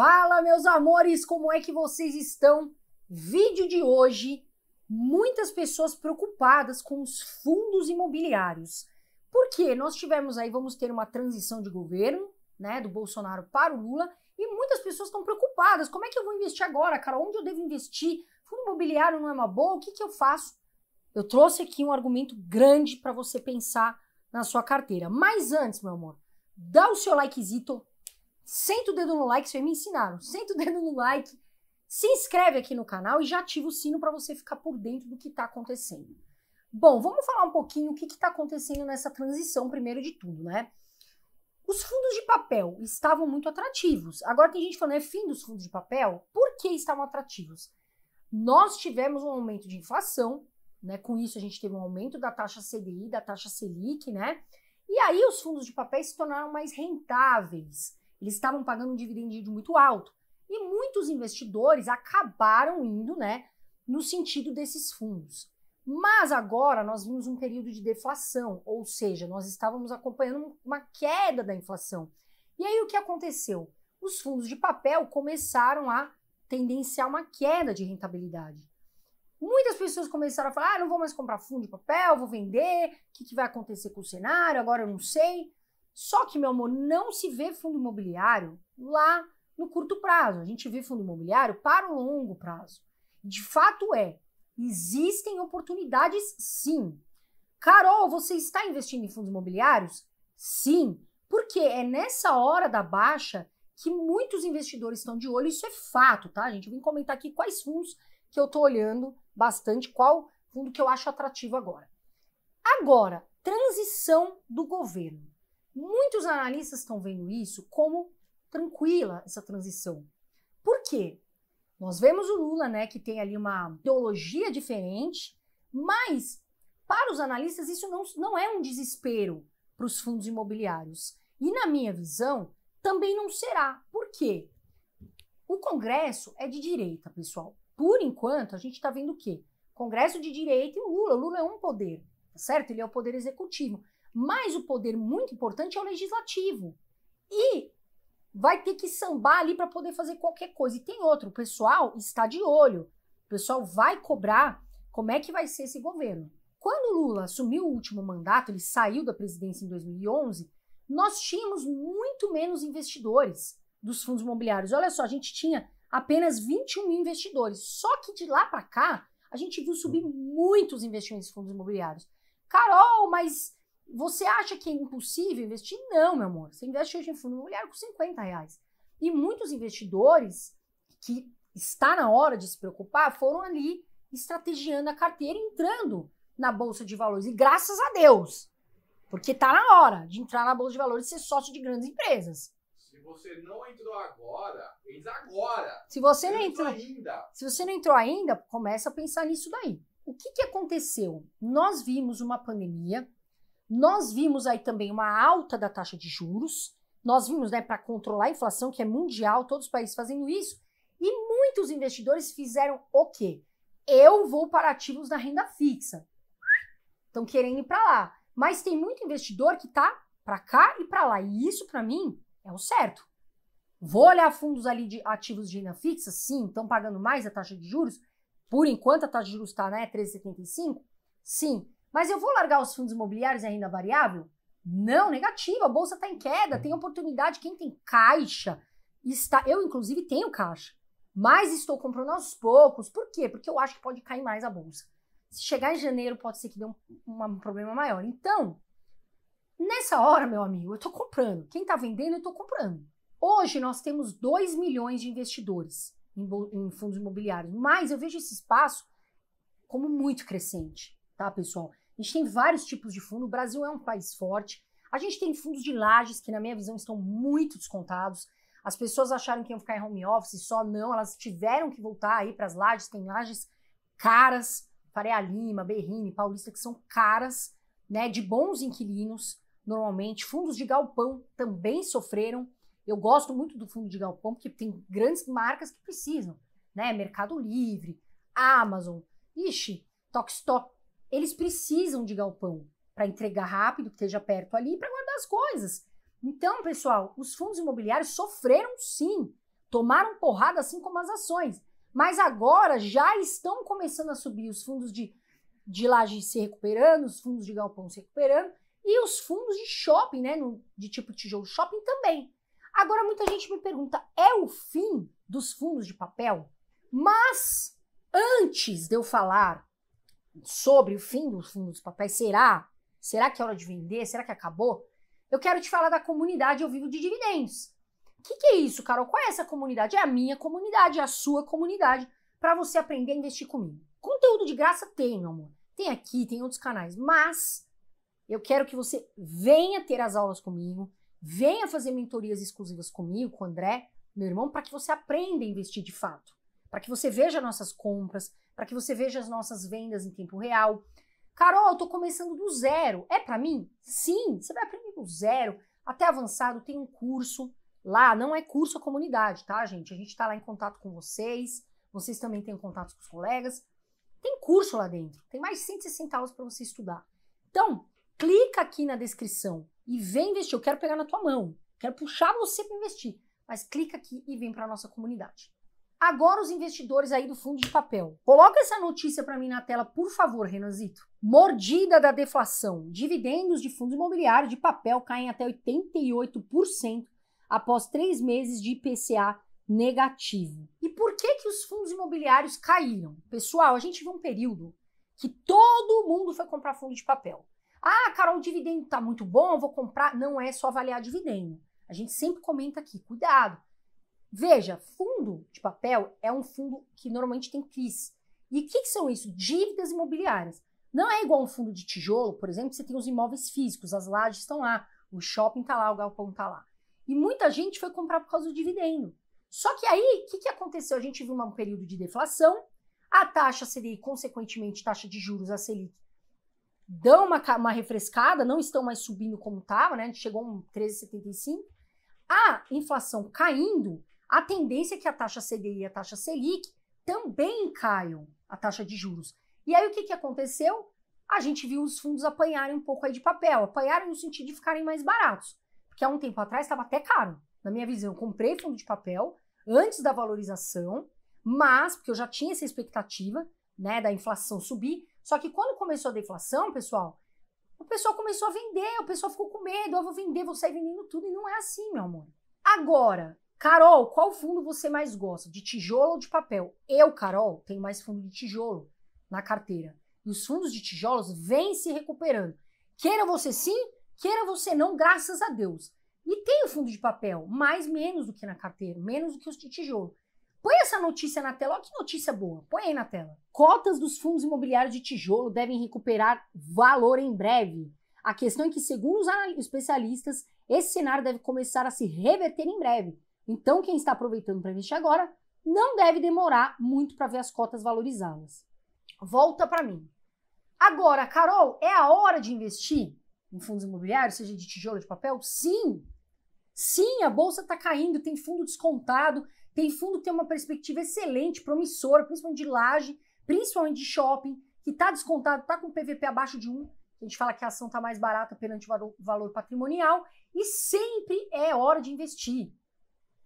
Fala, meus amores, como é que vocês estão? Vídeo de hoje: muitas pessoas preocupadas com os fundos imobiliários. Porque nós tivemos aí, vamos ter uma transição de governo, né, do Bolsonaro para o Lula, e muitas pessoas estão preocupadas. Como é que eu vou investir agora, cara? Onde eu devo investir? Fundo imobiliário não é uma boa? O que, que eu faço? Eu trouxe aqui um argumento grande para você pensar na sua carteira. Mas antes, meu amor, dá o seu likezito, Senta o dedo no like, aí me ensinaram. Senta o dedo no like, se inscreve aqui no canal e já ativa o sino para você ficar por dentro do que está acontecendo. Bom, vamos falar um pouquinho o que está acontecendo nessa transição, primeiro de tudo, né? Os fundos de papel estavam muito atrativos. Agora tem gente falando, é fim dos fundos de papel? Por que estavam atrativos? Nós tivemos um aumento de inflação, né? Com isso a gente teve um aumento da taxa CDI, da taxa Selic, né? E aí os fundos de papel se tornaram mais rentáveis. Eles estavam pagando um dividendo yield muito alto. E muitos investidores acabaram indo né, no sentido desses fundos. Mas agora nós vimos um período de deflação, ou seja, nós estávamos acompanhando uma queda da inflação. E aí o que aconteceu? Os fundos de papel começaram a tendenciar uma queda de rentabilidade. Muitas pessoas começaram a falar: ah, não vou mais comprar fundo de papel, vou vender, o que, que vai acontecer com o cenário, agora eu não sei. Só que, meu amor, não se vê fundo imobiliário lá no curto prazo. A gente vê fundo imobiliário para o longo prazo. De fato é, existem oportunidades sim. Carol, você está investindo em fundos imobiliários? Sim, porque é nessa hora da baixa que muitos investidores estão de olho, isso é fato, tá, gente? Eu vim comentar aqui quais fundos que eu estou olhando bastante, qual fundo que eu acho atrativo agora. Agora, transição do governo. Muitos analistas estão vendo isso como tranquila essa transição. Por quê? Nós vemos o Lula, né, que tem ali uma ideologia diferente, mas para os analistas isso não, não é um desespero para os fundos imobiliários. E na minha visão, também não será. Por quê? O Congresso é de direita, pessoal. Por enquanto, a gente está vendo o quê? Congresso de direita e o Lula. O Lula é um poder, tá certo? Ele é o poder executivo. Mas o poder muito importante é o legislativo. E vai ter que sambar ali para poder fazer qualquer coisa. E tem outro, o pessoal está de olho. O pessoal vai cobrar como é que vai ser esse governo. Quando Lula assumiu o último mandato, ele saiu da presidência em 2011, nós tínhamos muito menos investidores dos fundos imobiliários. Olha só, a gente tinha apenas 21 mil investidores. Só que de lá para cá, a gente viu subir muitos investimentos em fundos imobiliários. Carol, mas você acha que é impossível investir? Não, meu amor. Você investe hoje em fundo imobiliário com 50 reais. E muitos investidores que está na hora de se preocupar foram ali estrategiando a carteira, entrando na Bolsa de Valores. E graças a Deus, porque está na hora de entrar na Bolsa de Valores e ser sócio de grandes empresas. Se você não entrou agora, entra agora. Se você, não entrou ainda. Se você não entrou ainda, começa a pensar nisso daí. O que, que aconteceu? Nós vimos uma pandemia nós vimos aí também uma alta da taxa de juros, nós vimos, né, para controlar a inflação, que é mundial, todos os países fazendo isso, e muitos investidores fizeram o quê? Eu vou para ativos da renda fixa. Estão querendo ir para lá. Mas tem muito investidor que tá para cá e para lá, e isso para mim é o certo. Vou olhar fundos ali de ativos de renda fixa? Sim, estão pagando mais a taxa de juros? Por enquanto a taxa de juros está, né, 3,75? Sim, mas eu vou largar os fundos imobiliários e a renda variável? Não, negativa, a bolsa está em queda, tem uhum. oportunidade, quem tem caixa está. Eu, inclusive, tenho caixa, mas estou comprando aos poucos. Por quê? Porque eu acho que pode cair mais a bolsa. Se chegar em janeiro, pode ser que dê um, um problema maior. Então, nessa hora, meu amigo, eu estou comprando. Quem está vendendo, eu estou comprando. Hoje nós temos 2 milhões de investidores em, em fundos imobiliários, mas eu vejo esse espaço como muito crescente, tá, pessoal? A gente tem vários tipos de fundo, o Brasil é um país forte. A gente tem fundos de lajes que, na minha visão, estão muito descontados. As pessoas acharam que iam ficar em home office, só não, elas tiveram que voltar aí para as lajes. Tem lajes caras, Faria Lima, Berrini, Paulista, que são caras, né, de bons inquilinos, normalmente. Fundos de galpão também sofreram. Eu gosto muito do fundo de galpão, porque tem grandes marcas que precisam, né? Mercado Livre, Amazon, ixi, Tokstok eles precisam de galpão para entregar rápido, que esteja perto ali, para guardar as coisas. Então, pessoal, os fundos imobiliários sofreram sim, tomaram porrada assim como as ações. Mas agora já estão começando a subir os fundos de, de laje se recuperando, os fundos de galpão se recuperando e os fundos de shopping, né? No, de tipo tijolo shopping também. Agora, muita gente me pergunta: é o fim dos fundos de papel? Mas antes de eu falar sobre o fim do fundo dos papéis, será? Será que é hora de vender? Será que acabou? Eu quero te falar da comunidade eu vivo de dividendos. O que, que, é isso, Carol? Qual é essa comunidade? É a minha comunidade, é a sua comunidade, para você aprender a investir comigo. Conteúdo de graça tem, meu amor. Tem aqui, tem outros canais, mas eu quero que você venha ter as aulas comigo, venha fazer mentorias exclusivas comigo, com o André, meu irmão, para que você aprenda a investir de fato, para que você veja nossas compras, para que você veja as nossas vendas em tempo real. Carol, eu estou começando do zero. É para mim? Sim, você vai aprender do zero até avançado. Tem um curso lá, não é curso, a é comunidade, tá, gente? A gente está lá em contato com vocês, vocês também têm contato com os colegas. Tem curso lá dentro, tem mais 160 aulas para você estudar. Então, clica aqui na descrição e vem investir. Eu quero pegar na tua mão, quero puxar você para investir, mas clica aqui e vem para a nossa comunidade. Agora os investidores aí do fundo de papel. Coloca essa notícia para mim na tela, por favor, Renanzito. Mordida da deflação. Dividendos de fundos imobiliários de papel caem até 88% após três meses de IPCA negativo. E por que que os fundos imobiliários caíram? Pessoal, a gente viu um período que todo mundo foi comprar fundo de papel. Ah, Carol, o dividendo tá muito bom, vou comprar. Não é só avaliar dividendo. A gente sempre comenta aqui, cuidado. Veja, fundo de papel é um fundo que normalmente tem CRIs. E o que, que, são isso? Dívidas imobiliárias. Não é igual um fundo de tijolo, por exemplo, você tem os imóveis físicos, as lajes estão lá, o shopping está lá, o galpão está lá. E muita gente foi comprar por causa do dividendo. Só que aí, o que, que aconteceu? A gente viu um período de deflação, a taxa Selic, consequentemente, taxa de juros, a Selic, dão uma, uma refrescada, não estão mais subindo como estava, né? Chegou um 13,75. A inflação caindo, a tendência é que a taxa CDI e a taxa Selic também caiam, a taxa de juros. E aí o que, que aconteceu? A gente viu os fundos apanharem um pouco aí de papel, apanharem no sentido de ficarem mais baratos, porque há um tempo atrás estava até caro. Na minha visão, eu comprei fundo de papel antes da valorização, mas porque eu já tinha essa expectativa, né, da inflação subir. Só que quando começou a deflação, pessoal, o pessoal começou a vender, o pessoal ficou com medo, eu ah, vou vender, vou sair vendendo tudo e não é assim, meu amor. Agora, Carol, qual fundo você mais gosta, de tijolo ou de papel? Eu, Carol, tenho mais fundo de tijolo na carteira. E os fundos de tijolos vêm se recuperando. Queira você sim, queira você não, graças a Deus. E tem o fundo de papel, mais menos do que na carteira, menos do que os de tijolo. Põe essa notícia na tela, olha que notícia boa, põe aí na tela. Cotas dos fundos imobiliários de tijolo devem recuperar valor em breve. A questão é que, segundo os especialistas, esse cenário deve começar a se reverter em breve. Então, quem está aproveitando para investir agora não deve demorar muito para ver as cotas valorizadas. Volta para mim. Agora, Carol, é a hora de investir em fundos imobiliários, seja de tijolo de papel? Sim! Sim, a bolsa está caindo, tem fundo descontado, tem fundo que tem uma perspectiva excelente, promissora, principalmente de laje, principalmente de shopping, que está descontado, está com PVP abaixo de 1. A gente fala que a ação está mais barata perante o valor patrimonial e sempre é hora de investir.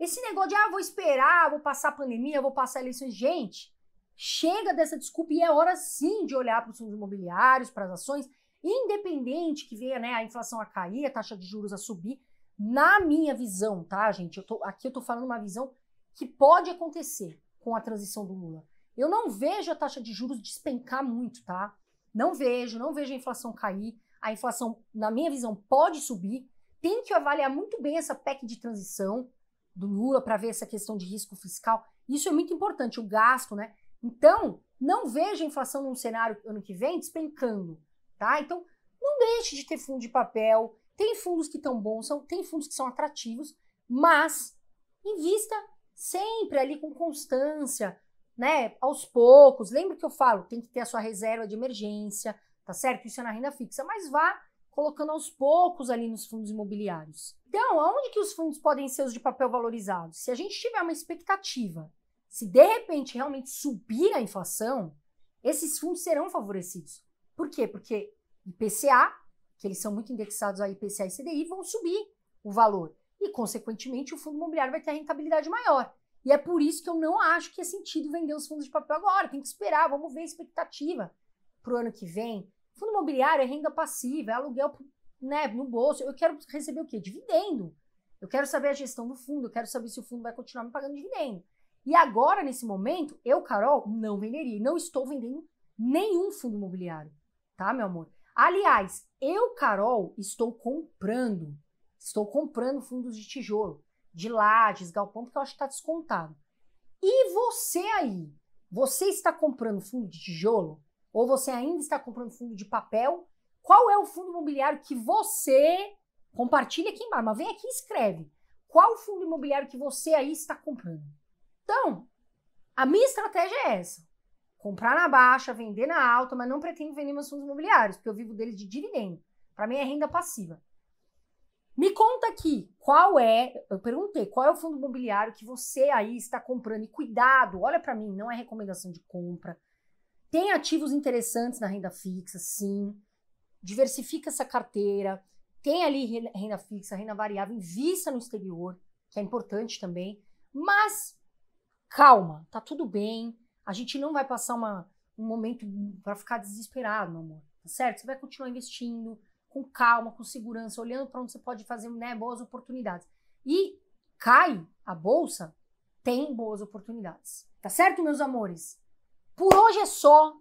Esse negócio de, ah, vou esperar, vou passar a pandemia, vou passar eleições. Gente, chega dessa desculpa e é hora sim de olhar para os fundos imobiliários, para as ações, independente que venha né, a inflação a cair, a taxa de juros a subir. Na minha visão, tá, gente? Eu tô, aqui eu estou falando uma visão que pode acontecer com a transição do Lula. Eu não vejo a taxa de juros despencar muito, tá? Não vejo, não vejo a inflação cair. A inflação, na minha visão, pode subir. Tem que avaliar muito bem essa PEC de transição do Lula para ver essa questão de risco fiscal. Isso é muito importante, o gasto, né? Então, não veja a inflação num cenário ano que vem despencando, tá? Então, não deixe de ter fundo de papel. Tem fundos que estão bons, são, tem fundos que são atrativos, mas invista sempre ali com constância, né? Aos poucos. Lembra que eu falo, tem que ter a sua reserva de emergência, tá certo? Isso é na renda fixa, mas vá colocando aos poucos ali nos fundos imobiliários. Então, aonde que os fundos podem ser os de papel valorizados? Se a gente tiver uma expectativa, se de repente realmente subir a inflação, esses fundos serão favorecidos. Por quê? Porque IPCA, que eles são muito indexados a IPCA e CDI, vão subir o valor e, consequentemente, o fundo imobiliário vai ter a rentabilidade maior. E é por isso que eu não acho que é sentido vender os fundos de papel agora. Tem que esperar, vamos ver a expectativa para o ano que vem, Fundo imobiliário é renda passiva, é aluguel né, no bolso. Eu quero receber o quê? Dividendo. Eu quero saber a gestão do fundo, eu quero saber se o fundo vai continuar me pagando dividendo. E agora, nesse momento, eu, Carol, não venderia. Não estou vendendo nenhum fundo imobiliário, tá, meu amor? Aliás, eu, Carol, estou comprando. Estou comprando fundos de tijolo, de lajes, galpão, porque eu acho que está descontado. E você aí? Você está comprando fundo de tijolo? ou você ainda está comprando fundo de papel, qual é o fundo imobiliário que você compartilha aqui embaixo, mas vem aqui e escreve. Qual fundo imobiliário que você aí está comprando? Então, a minha estratégia é essa: comprar na baixa, vender na alta, mas não pretendo vender meus fundos imobiliários, porque eu vivo deles de dividendo. Para mim é renda passiva. Me conta aqui, qual é, eu perguntei, qual é o fundo imobiliário que você aí está comprando? E cuidado, olha para mim, não é recomendação de compra, tem ativos interessantes na renda fixa, sim. Diversifica essa carteira. Tem ali renda fixa, renda variável, invista no exterior, que é importante também. Mas calma, tá tudo bem. A gente não vai passar uma, um momento para ficar desesperado, meu amor. Tá certo? Você vai continuar investindo com calma, com segurança, olhando para onde você pode fazer né, boas oportunidades. E cai a bolsa, tem boas oportunidades. Tá certo, meus amores? Por hoje é só.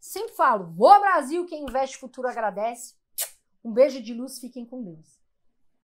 Sempre falo, o Brasil, quem investe futuro agradece. Um beijo de luz, fiquem com Deus.